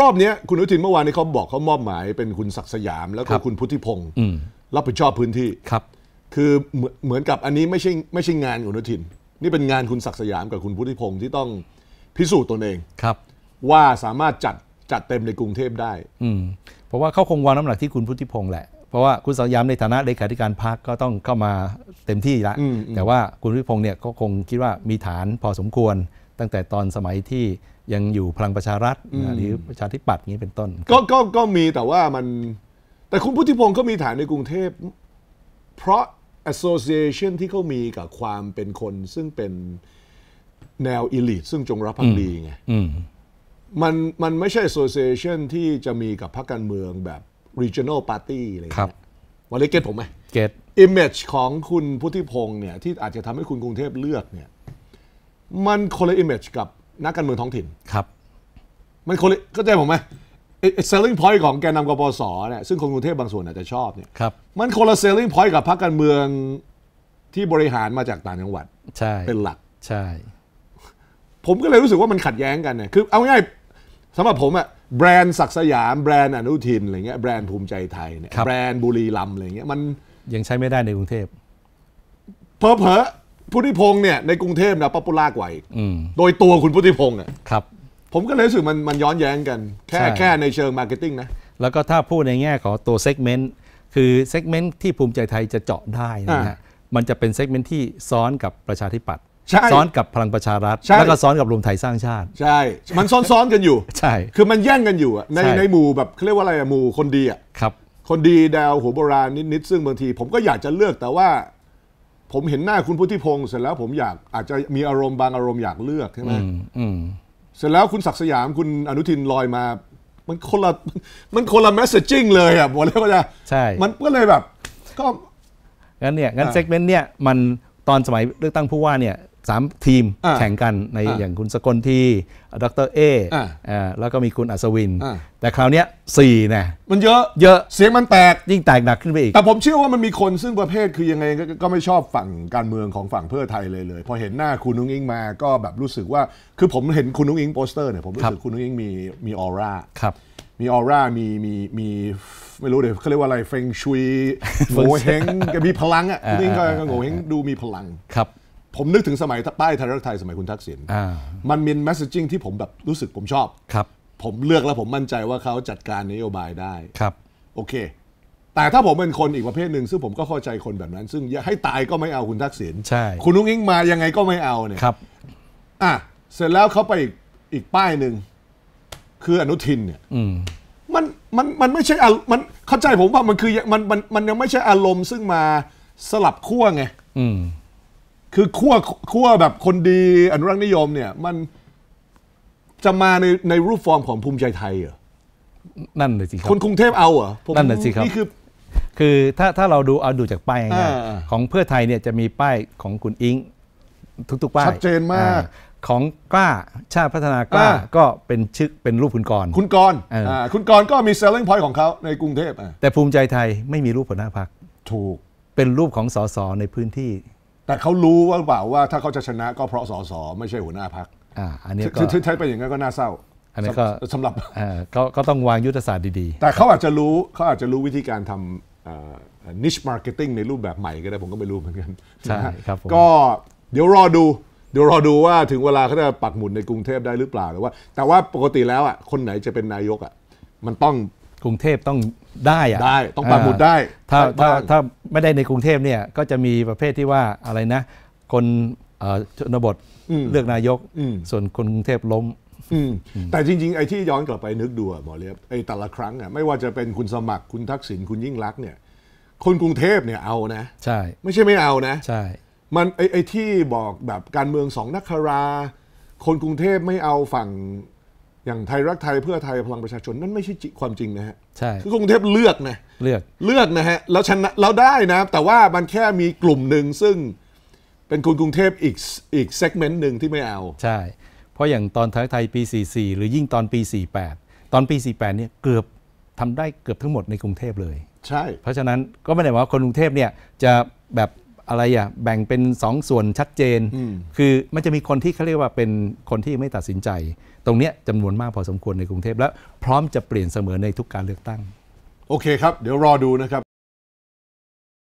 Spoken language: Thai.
รอบนี้คุณอนุทินเมื่อวานนี้เขาบอกเขามอบหมายเป็นคุณศักดิ์สยามแล้วก็คุณพุทธิพงศ์รับผิดชอบพื้นที่ครับ คือเหมือนกับอันนี้ไม่ใช่ไม่ใช่งานคุณอนุทินนี่เป็นงานคุณศักดิ์สยามกับคุณพุทธิพงศ์ที่ต้องพิสูจน์ตนเองครับ ว่าสามารถจัดจัดเต็มในกรุงเทพได้ อืเพราะว่าเขาคงวางน้ำหนักที่คุณพุทธิพงศ์แหละเพราะว่าคุณสัสยามในฐานะเลขาธิการพรรคก็ต้องเข้ามาเต็มที่ละแต่ว่าคุณพุทธิพงศ์เนี่ยก็คงคิดว่ามีฐานพอสมควรตั้งแต่ตอนสมัยที่ยังอยู่พลังประชารัฐหรือประชาธิปัตย์นี้เป็นต้นก็ก็ก็มีแต่ว่ามันแต่คุณพุทธิพงศ์ก็มีฐานในกรุงเทพ เพราะ association ที่เขามีกับความเป็นคนซึ่งเป็นแนวอิลิทซึ่งจงรักภักดีไงมันมันไม่ใช่ association ที่จะมีกับพรรคการเมืองแบบ regional party อะไรครับวันนี้เก็ตผมไหมเก็ต image ของคุณพุทธิพงศ์เนี่ย ที่อาจจะทำให้คุณกรุงเทพเลือกเนี่ยมันคนละ image กับนักการเมืองท้องถิ่นครับ มันคนเข้าใจผมไหมเอลลิงพอยต์ของแกนำกปสเนี่ยซึ่งคนกรุงเทพบางส่วนอาจจะชอบเนี่ยครับมันคนละเซลลิงพอยต์กับพรรคการเมืองที่บริหารมาจากต่างจังหวัดใช่เป็นหลักใช่ ผมก็เลยรู้สึกว่ามันขัดแย้งกันเนี่ยคือเอาง่ายสำหรับผมอะแบรนด์ศักสยามแบรนด์อนุทินอะไรเงี้ยแบรนด์ภูมิใจไทยเนี่ยแบรนด์บุรีรัมย์อะไรเงี้ยมันยังใช้ไม่ได้ในกรุงเทพเพอเพอพุทธิพงศ์เนี่ยในกรุงเทพนะป๊อปปูล่ากว่าอีกโดยตัวคุณพุทธิพงศ์อ่ะครับ ผมก็เลยรู้สึกมันมันย้อนแย้งกัน แค่แค่ในเชิงมาร์เก็ตติ้งนะ แล้วก็ถ้าพูดในแง่ของตัวเซกเมนต์คือเซกเมนต์ที่ภูมิใจไทยจะเจาะได้นะฮะมันจะเป็นเซกเมนต์ที่ซ้อนกับประชาธิปัตย์ซ้อนกับพลังประชารัฐแล้วก็ซ้อนกับรวมไทยสร้างชาติ ใช่ มันซ้อนๆกันอยู่ ใช่คือมันแย่งกันอยู่ในในหมู่แบบเขาเรียกว่าอะไรหมู่คนดีอ่ะครับ คนดีดาวหัวโบราณนิดๆซึ่งบางทีผมก็อยากจะเลือกแต่ว่าผมเห็นหน้าคุณพุทธิพงศ์เสร็จแล้วผมอยากอาจจะมีอารมณ์บาง อารมณ์อยากเลือกใช่ไหมเสร็จแล้วคุณศักดิ์สยามคุณอนุทินลอยมา มันคนละมันคนละแมสเซจิ่งเลยอ่ะบอกเลยว่าจะใช่ มันก็เลยแบบ ก็งั้นเนี่ยงั้นเซกเมนต์เนี่ยมันตอนสมัยเลือกตั้งผู้ว่าเนี่ยสามทีมแข่งกันในอย่างคุณสกลทีดรเอแล้วก็มีคุณอัศวิน แต่คราวนี้สี่นะมันเยอะเยอะเสียงมันแตก ยิ่งแตกหนักขึ้นไปอีก แต่ผมเชื่อว่ามันมีคนซึ่งประเภทคือยังไงก็ไม่ชอบฝั่งการเมืองของฝั่งเพื่อไทยเลยเลย พอเห็นหน้าคุณนุ้งอิงมาก็แบบรู้สึกว่าคือผมเห็นคุณนุ้งอิงโปสเตอร์เนี่ยผมรู้สึกคุณนุ้งอิงมีมีออร่าครับ มีออร่ามีมีมีไม่รู้เดี๋ยวเขาเรียกว่าอะไรเฟงชุยโง่เฮงก็มีพลังอ่ะนี่ก็โง่เฮงดูมีพลังครับผมนึกถึงสมัยป้ายไทยรักไทยสมัยคุณทักษิณมันมีแมสเซจิ่งที่ผมแบบรู้สึกผมชอบ ครับ ผมเลือกแล้วผมมั่นใจว่าเขาจัดการนโยบายได้ครับ โอเค แต่ถ้าผมเป็นคนอีกประเภทหนึ่งซึ่งผมก็เข้าใจคนแบบนั้น ซึ่งให้ตายก็ไม่เอาคุณทักษิณใช่คุณนุ้งอิงมายังไงก็ไม่เอาเนี่ยครับ อ่ะเสร็จแล้วเขาไปอีกอีกป้ายหนึ่งคืออนุทินเนี่ยมันมันมันไม่ใช่อามันเข้าใจผมว่ามันคือมันมันมันยังไม่ใช่อารมณ์ ซึ่งมาสลับขั้วไงอืคือขั้วขั้วแบบคนดีอนุรักษ์นิยมเนี่ยมันจะมาในในรูปฟอร์มของภูมิใจไทยเหรอ นั่นเลยสิครับคนกรุงเทพเอาเหรอนั่นเลยสิครับนี่คือ คือถ้าถ้าเราดูเอาดูจากป้ายง่ายของเพื่อไทยเนี่ยจะมีป้ายของคุณอิงทุกๆป้ายชัดเจนมากอของกล้าชาติพัฒนากล้าก็เป็นชื่อเป็นรูปคุณกรคุณกรอ่าคุณกรก็มี selling point ของเขาในกรุงเทพอ่ะแต่ภูมิใจไทยไม่มีรูปหัวหน้าพักถูกเป็นรูปของสสในพื้นที่แต่เขารู้ว่าเปล่าว่าถ้าเขาจะชนะก็เพราะสสไม่ใช่หัวหน้าพักอ่าอันนี้ก็ใช้ไปอย่างนั้นก็น่าเศร้าอันนี้ก็สำหรับก็ก็ต้องวางยุทธศาสตร์ดีๆ แต่เขาอาจจะรู้เขาอาจจะรู้วิธีการทำนิชมาร์เก็ตติ้งในรูปแบบใหม่ก็ได้ผมก็ไม่รู้เหมือนกัน ใช่ครับ ก็เดี๋ยวรอดู เดี๋ยวรอดูว่าถึงเวลาเขาจะปักหมุดในกรุงเทพได้หรือเปล่าหรือว่า แต่ว่าปกติแล้วอ่ะคนไหนจะเป็นนายกอ่ะมันต้องกรุงเทพต้องได้อะได้ต้องปักหมุดได้ถ้าถ้าถ้าไม่ได้ในกรุงเทพเนี่ยก็จะมีประเภทที่ว่าอะไรนะ คนชนบทเลือกนายกส่วนคนกรุงเทพล้มแต่จริง ๆ ไอ้ที่ย้อนกลับไปนึกดูอหมอเรียบไอ้แต่ละครั้งอะไม่ว่าจะเป็นคุณสมัครคุณทักษิณคุณยิ่งรักเนี่ย คนกรุงเทพเนี่ยเอานะ ใช่ไม่ใช่ไม่เอานะ ใช่ มันไอ้ไอ้ที่บอกแบบการเมืองสองนักคาราคนกรุงเทพไม่เอาฝั่งอย่างไทยรักไทยเพื่อไทยพลังประชาชนนั่นไม่ใช่ความจริงนะฮะใช่คือกรุงเทพเลือกนะ เลือก เลือกนะฮะ แล้วชนะเราได้นะแต่ว่ามันแค่มีกลุ่มหนึ่งซึ่งเป็นคนกรุงเทพอีกอีกเซกเมนต์หนึ่งที่ไม่เอา ใช่ เพราะอย่างตอนไทยไทยปี 44 หรือยิ่งตอนปี 48 ตอนปี 48 เนี่ยเกือบทำได้เกือบทั้งหมดในกรุงเทพเลย ใช่ เพราะฉะนั้นก็ไม่ได้ว่าคนกรุงเทพเนี่ยจะแบบอะไรอ่ะ แบ่งเป็น2สส่วนชัดเจน คือมันจะมีคนที่เขาเรียกว่าเป็นคนที่ไม่ตัดสินใจ ตรงเนี้ยจำนวนมากพอสมควรในกรุงเทพ และพร้อมจะเปลี่ยนเสมอในทุกการเลือกตั้ง โอเคครับ เดี๋ยวรอดูนะครับ